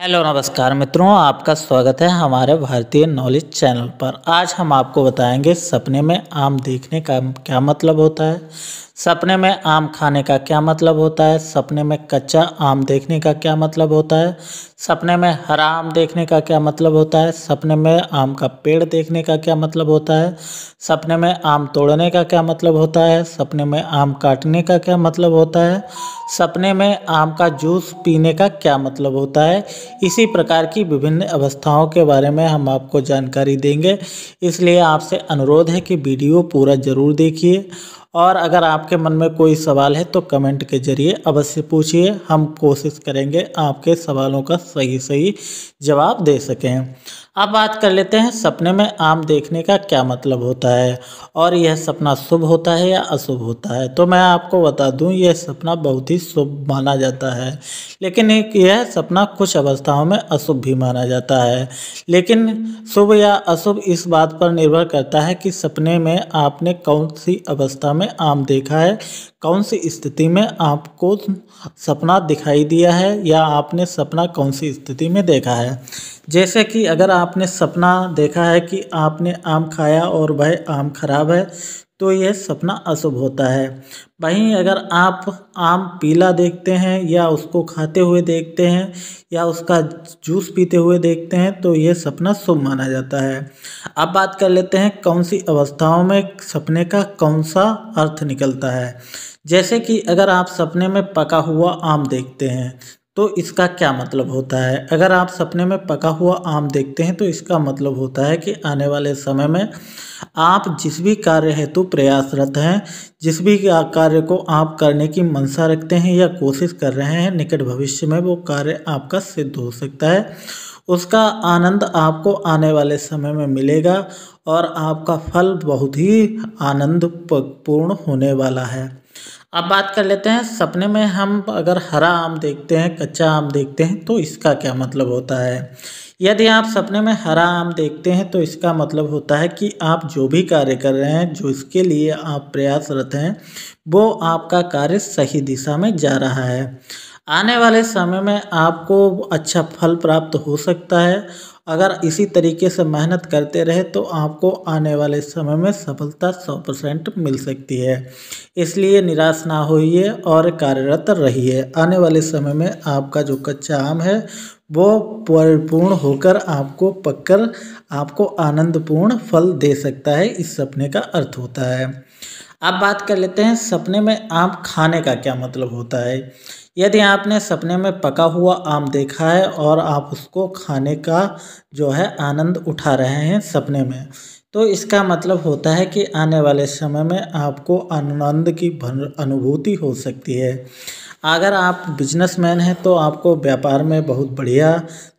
hello नमस्कार मित्रों आपका स्वागत है हमारे भारतीय नॉलेज चैनल पर आज हम आपको बताएंगे सपने में आम देखने का क्या मतलब होता है सपने में आम खाने का क्या मतलब होता है सपने में कच्चा आम देखने का क्या मतलब होता है सपने में हरा आम देखने का क्या मतलब होता है सपने में आम का पेड़ देखने का क्या मतलब होता है सपने में आम तोड़ने का क्या मतलब होता है सपने में आम काटने का क्या मतलब होता है सपने में आम का जूस पीने का क्या मतलब होता है इसी प्रकार की विभिन्न अवस्थाओं के बारे में हम आपको जानकारी देंगे इसलिए आपसे अनुरोध है कि वीडियो पूरा ज़रूर देखिए और अगर आपके मन में कोई सवाल है तो कमेंट के जरिए अवश्य पूछिए हम कोशिश करेंगे आपके सवालों का सही सही जवाब दे सकें अब बात कर लेते हैं सपने में आम देखने का क्या मतलब होता है और यह सपना शुभ होता है या अशुभ होता है तो मैं आपको बता दूं यह सपना बहुत ही शुभ माना जाता है लेकिन एक यह सपना कुछ अवस्थाओं में अशुभ भी माना जाता है लेकिन शुभ या अशुभ इस बात पर निर्भर करता है कि सपने में आपने कौन सी अवस्था में आम देखा है कौन सी स्थिति में आपको सपना दिखाई दिया है या आपने सपना कौन सी स्थिति में देखा है जैसे कि अगर आपने सपना देखा है कि आपने आम खाया और वह आम खराब है तो यह सपना अशुभ होता है वहीं अगर आप आम पीला देखते हैं या उसको खाते हुए देखते हैं या उसका जूस पीते हुए देखते हैं तो यह सपना शुभ माना जाता है अब बात कर लेते हैं कौन सी अवस्थाओं में सपने का कौन सा अर्थ निकलता है जैसे कि अगर आप सपने में पका हुआ आम देखते हैं तो इसका क्या मतलब होता है अगर आप सपने में पका हुआ आम देखते हैं तो इसका मतलब होता है कि आने वाले समय में आप जिस भी कार्य हेतु प्रयासरत हैं जिस भी कार्य को आप करने की मंशा रखते हैं या कोशिश कर रहे हैं निकट भविष्य में वो कार्य आपका सिद्ध हो सकता है उसका आनंद आपको आने वाले समय में मिलेगा और आपका फल बहुत ही आनंद पूर्ण होने वाला है अब बात कर लेते हैं सपने में हम अगर हरा आम देखते हैं कच्चा आम देखते हैं तो इसका क्या मतलब होता है यदि आप सपने में हरा आम देखते हैं तो इसका मतलब होता है कि आप जो भी कार्य कर रहे हैं जो इसके लिए आप प्रयासरत हैं वो आपका कार्य सही दिशा में जा रहा है आने वाले समय में आपको अच्छा फल प्राप्त हो सकता है अगर इसी तरीके से मेहनत करते रहे तो आपको आने वाले समय में सफलता सौ परसेंट मिल सकती है इसलिए निराश ना होइए और कार्यरत रहिए आने वाले समय में आपका जो कच्चा आम है वो परिपूर्ण होकर आपको पककर आपको आनंदपूर्ण फल दे सकता है इस सपने का अर्थ होता है अब बात कर लेते हैं सपने में आम खाने का क्या मतलब होता है यदि आपने सपने में पका हुआ आम देखा है और आप उसको खाने का जो है आनंद उठा रहे हैं सपने में तो इसका मतलब होता है कि आने वाले समय में आपको आनंद की अनुभूति हो सकती है अगर आप बिजनेसमैन हैं तो आपको व्यापार में बहुत बढ़िया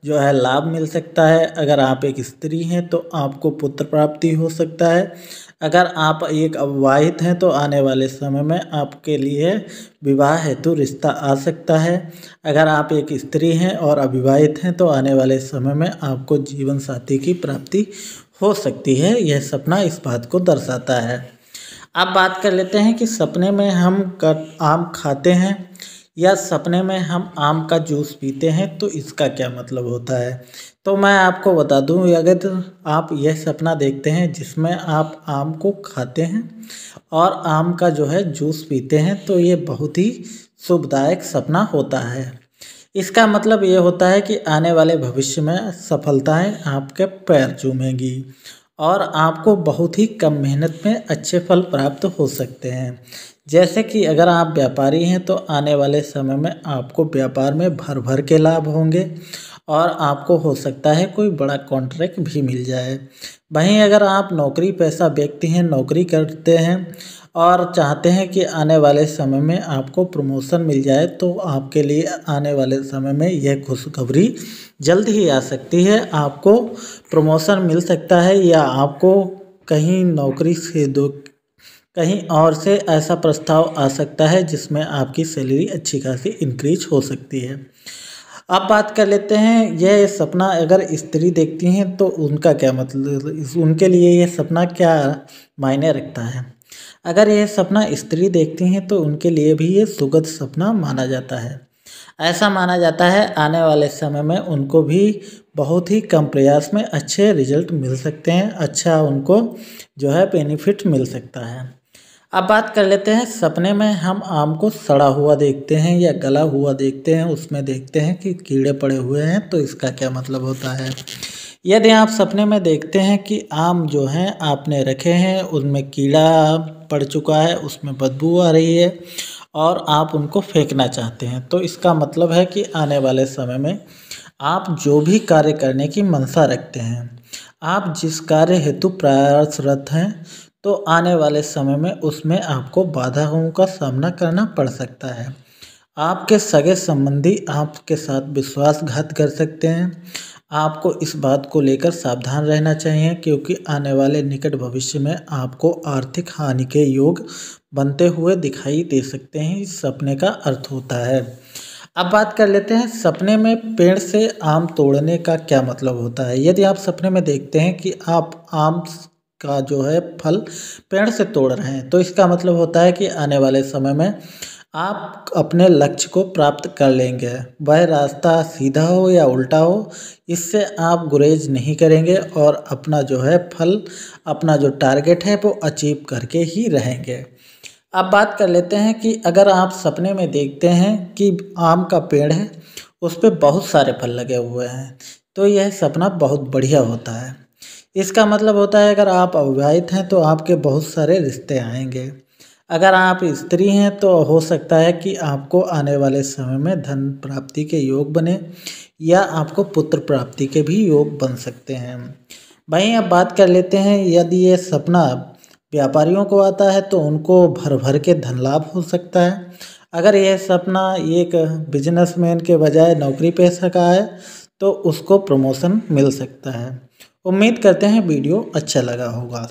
जो है लाभ मिल सकता है अगर आप एक स्त्री हैं तो आपको पुत्र प्राप्ति हो सकता है अगर आप एक अविवाहित हैं तो आने वाले समय में आपके लिए विवाह हेतु रिश्ता आ सकता है अगर आप एक स्त्री हैं और अविवाहित हैं तो आने वाले समय में आपको जीवन साथी की प्राप्ति हो सकती है यह सपना इस बात को दर्शाता है अब बात कर लेते हैं कि सपने में हम आम खाते हैं या सपने में हम आम का जूस पीते हैं तो इसका क्या मतलब होता है तो मैं आपको बता दूं अगर आप यह सपना देखते हैं जिसमें आप आम को खाते हैं और आम का जो है जूस पीते हैं तो ये बहुत ही शुभदायक सपना होता है इसका मतलब ये होता है कि आने वाले भविष्य में सफलताएं आपके पैर चूमेंगी और आपको बहुत ही कम मेहनत में अच्छे फल प्राप्त हो सकते हैं जैसे कि अगर आप व्यापारी हैं तो आने वाले समय में आपको व्यापार में भर भर के लाभ होंगे और आपको हो सकता है कोई बड़ा कॉन्ट्रैक्ट भी मिल जाए वहीं अगर आप नौकरी पैसा व्यक्ति हैं नौकरी करते हैं और चाहते हैं कि आने वाले समय में आपको प्रमोशन मिल जाए तो आपके लिए आने वाले समय में यह खुशखबरी जल्द ही आ सकती है आपको प्रमोशन मिल सकता है या आपको कहीं नौकरी से दो कहीं और से ऐसा प्रस्ताव आ सकता है जिसमें आपकी सैलरी अच्छी खासी इंक्रीज हो सकती है अब बात कर लेते हैं यह सपना अगर स्त्री देखती हैं तो उनका क्या मतलब उनके लिए यह सपना क्या मायने रखता है अगर यह सपना स्त्री देखती हैं तो उनके लिए भी ये सुगत सपना माना जाता है ऐसा माना जाता है आने वाले समय में उनको भी बहुत ही कम प्रयास में अच्छे रिजल्ट मिल सकते हैं अच्छा उनको जो है बेनिफिट मिल सकता है अब बात कर लेते हैं सपने में हम आम को सड़ा हुआ देखते हैं या गला हुआ देखते हैं उसमें देखते हैं कि कीड़े पड़े हुए हैं तो इसका क्या मतलब होता है यदि आप सपने में देखते हैं कि आम जो हैं आपने रखे हैं उनमें कीड़ा पड़ चुका है उसमें बदबू आ रही है और आप उनको फेंकना चाहते हैं तो इसका मतलब है कि आने वाले समय में आप जो भी कार्य करने की मंशा रखते हैं आप जिस कार्य हेतु प्रयासरत हैं तो आने वाले समय में उसमें आपको बाधाओं का सामना करना पड़ सकता है आपके सगे संबंधी आपके साथ विश्वासघात कर सकते हैं आपको इस बात को लेकर सावधान रहना चाहिए क्योंकि आने वाले निकट भविष्य में आपको आर्थिक हानि के योग बनते हुए दिखाई दे सकते हैं इस सपने का अर्थ होता है अब बात कर लेते हैं सपने में पेड़ से आम तोड़ने का क्या मतलब होता है यदि आप सपने में देखते हैं कि आप आम का जो है फल पेड़ से तोड़ रहे हैं तो इसका मतलब होता है कि आने वाले समय में आप अपने लक्ष्य को प्राप्त कर लेंगे वह रास्ता सीधा हो या उल्टा हो इससे आप गुरेज नहीं करेंगे और अपना जो है फल अपना जो टारगेट है वो अचीव करके ही रहेंगे अब बात कर लेते हैं कि अगर आप सपने में देखते हैं कि आम का पेड़ है उस पर बहुत सारे फल लगे हुए हैं तो यह सपना बहुत बढ़िया होता है इसका मतलब होता है अगर आप अविवाहित हैं तो आपके बहुत सारे रिश्ते आएंगे अगर आप स्त्री हैं तो हो सकता है कि आपको आने वाले समय में धन प्राप्ति के योग बने या आपको पुत्र प्राप्ति के भी योग बन सकते हैं वहीं अब बात कर लेते हैं यदि ये सपना व्यापारियों को आता है तो उनको भर भर के धन लाभ हो सकता है अगर यह सपना एक बिजनेसमैन के बजाय नौकरी पेशा का है तो उसको प्रमोशन मिल सकता है उम्मीद करते हैं वीडियो अच्छा लगा होगा